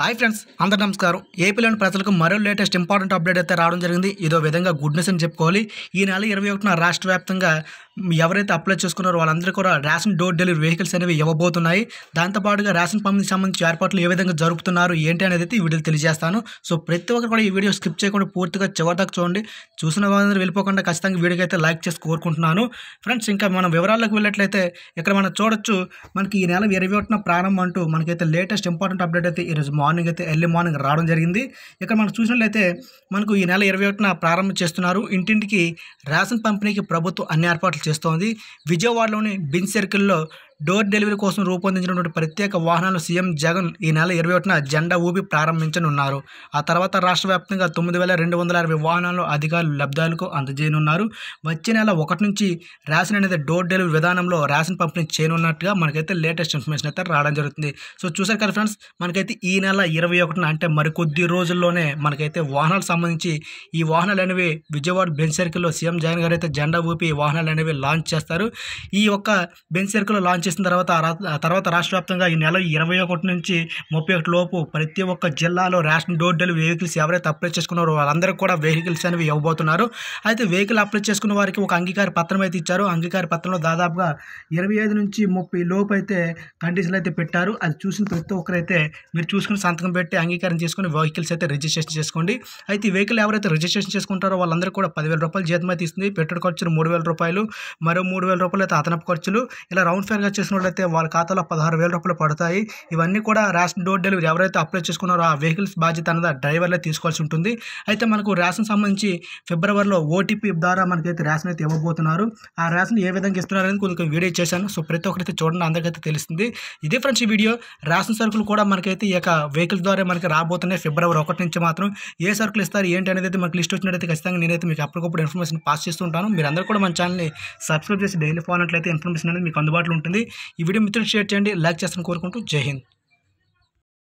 hi friends అందరు నమస్కారం ఏపీలోని ప్రజలకు మరో లేటెస్ట్ ఇంపార్టెంట్ అప్డేట్ అయితే రావడం జరిగింది ఇదో విధంగా గుడ్ న్యూస్ అని చెప్పుకోవాలి ఈ నెల ఇరవై ఒకటిన రాష్ట్ర వ్యాప్తంగా ఎవరైతే అప్లై చేసుకున్నారో వాళ్ళందరూ కూడా రేషన్ డోర్ డెలివరీ వెహికల్స్ అనేవి ఇవ్వబోతున్నాయి దాంతోపాటుగా రేషన్ పంపిణీకి సంబంధించి ఏర్పాట్లు ఏ విధంగా జరుపుతున్నారు ఏంటి అనేది అయితే ఈ వీడియో తెలియజేస్తాను సో ప్రతి ఒక్కరు కూడా ఈ వీడియో స్కిప్ చేయకుండా పూర్తిగా చివరిదాకా చూడండి చూసిన వాళ్ళందరూ వెళ్ళిపోకుండా ఖచ్చితంగా వీడియోకి అయితే లైక్ చేసి కోరుకుంటున్నాను ఫ్రెండ్స్ ఇంకా మనం వివరాల్లోకి వెళ్ళినట్లయితే ఇక్కడ మనం చూడొచ్చు మనకి ఈ నెల ఇరవై ఒకటిన ప్రారంభం అంటూ మనకైతే లేటెస్ట్ ఇంపార్టెంట్ అప్డేట్ అయితే ఈరోజు మార్నింగ్ అయితే ఎర్లీ మార్నింగ్ రావడం జరిగింది ఇక్కడ మనం చూసినట్లయితే మనకు ఈ నెల ఇరవై ఒకటిన ప్రారంభం చేస్తున్నారు ఇంటింటికి రేషన్ పంపిణీకి ప్రభుత్వం అన్ని ఏర్పాట్లు చేస్తోంది విజయవాడలోని బిన్ సర్కిల్లో డోర్ డెలివరీ కోసం రూపొందించినటువంటి ప్రత్యేక వాహనాలను సీఎం జగన్ ఈ నెల ఇరవై ఒకటిన జెండా ఊపి ప్రారంభించనున్నారు ఆ తర్వాత రాష్ట్ర వ్యాప్తంగా తొమ్మిది వేల రెండు వందల అరవై అధికారులు లబ్ధాలకు అందజేయనున్నారు వచ్చే నెల ఒకటి నుంచి రేషన్ అనేది డోర్ డెలివరీ విధానంలో రేషన్ పంపిణీ చేయనున్నట్టుగా మనకైతే లేటెస్ట్ ఇన్ఫర్మేషన్ అయితే రావడం జరుగుతుంది సో చూసారు కదా ఫ్రెండ్స్ మనకైతే ఈ నెల ఇరవై ఒకటిన అంటే మరికొద్ది రోజుల్లోనే మనకైతే వాహనాలకు సంబంధించి ఈ వాహనాలు అనేవి విజయవాడ బెంచ్ సర్కిల్లో సీఎం జగన్ గారు అయితే జెండా ఊపి వాహనాలు అనేవి లాంచ్ చేస్తారు ఈ యొక్క బెంచ్ సర్కిల్లో లాంచ్ చేసిన తర్వాత తర్వాత రాష్ట్ర వ్యాప్తంగా ఈ నెల ఇరవై ఒకటి నుంచి ముప్పై ఒకటి లోపు ప్రతి ఒక్క జిల్లాలో రేషన్ డోర్ డెలివరీ వెహికల్స్ ఎవరైతే అప్లై చేసుకున్నారో వాళ్ళందరూ కూడా వెహికల్స్ అనేవి ఇవ్వబోతున్నారు అయితే వెహికల్ అప్లై చేసుకున్న వారికి ఒక అంగీకార పత్రం అయితే ఇచ్చారు అంగీకార పత్రంలో దాదాపుగా ఇరవై ఐదు నుంచి ముప్పై లోపు అయితే కండిషన్లు అయితే పెట్టారు అది చూసిన ప్రతి ఒక్కరైతే మీరు చూసుకుని సంతకం పెట్టి అంగీకారం చేసుకుని వెహికల్స్ అయితే రిజిస్ట్రేషన్ చేసుకోండి అయితే వెహికల్ ఎవరైతే రిజిస్ట్రేషన్ చేసుకుంటారో వాళ్ళందరూ కూడా పదివేల రూపాయలు జీతం అయితే ఇస్తుంది పెట్రోల్ ఖర్చులు మూడు వేల రూపాయలు మరో మూడు వేల రూపాయలు అయితే అదనపు ఖర్చులు ఇలా రౌండ్ ఫేర్గా చేసినట్లయితే వాళ్ళ ఖాతాలో పదహారు వేల రూపాయలు పడతాయి ఇవన్నీ కూడా రేషన్ డోర్ డెలివరీ ఎవరైతే అప్లై చేసుకున్నారో ఆ వెహికల్స్ బాధ్యత అనేది డ్రైవర్లే తీసుకోవాల్సి ఉంటుంది అయితే మనకు రేషన్ సంబంధించి ఫిబ్రవరిలో ఓటీపీ ద్వారా మనకైతే రేషన్ అయితే ఇవ్వబోతున్నారు ఆ రేషన్ ఏ విధంగా ఇస్తున్నారు అనేది కొంచెం వీడియో చేశాను సో ప్రతి ఒక్కరైతే చూడండి అందరికైతే తెలుస్తుంది ఇదే ఫ్రెండ్స్ ఈ వీడియో రేషన్ సరుకులు కూడా మనకైతే ఈ యొక్క వెహికల్స్ ద్వారా మనకి రాబోతున్నాయి ఫిబ్రవరి ఒకటి నుంచి మాత్రం ఏ సరుకులు ఇస్తారు ఏంటి అనేది అయితే మనకు లిస్ట్ వచ్చినట్టయితే ఖచ్చితంగా నేనైతే మీకు అప్పటికప్పుడు ఇన్ఫర్మేషన్ పాస్ చేస్తుంటాను మీరు అందరూ కూడా మన ఛానల్ని సబ్స్క్రైబ్ చేసి డైలీ ఫాలో అట్లయితే ఇన్ఫర్మేషన్ అనేది మీకు అందుబాటులో ఉంటుంది ఈ వీడియో మిత్రులు షేర్ చేయండి లైక్ చేస్తాను కోరుకుంటూ జై హింద్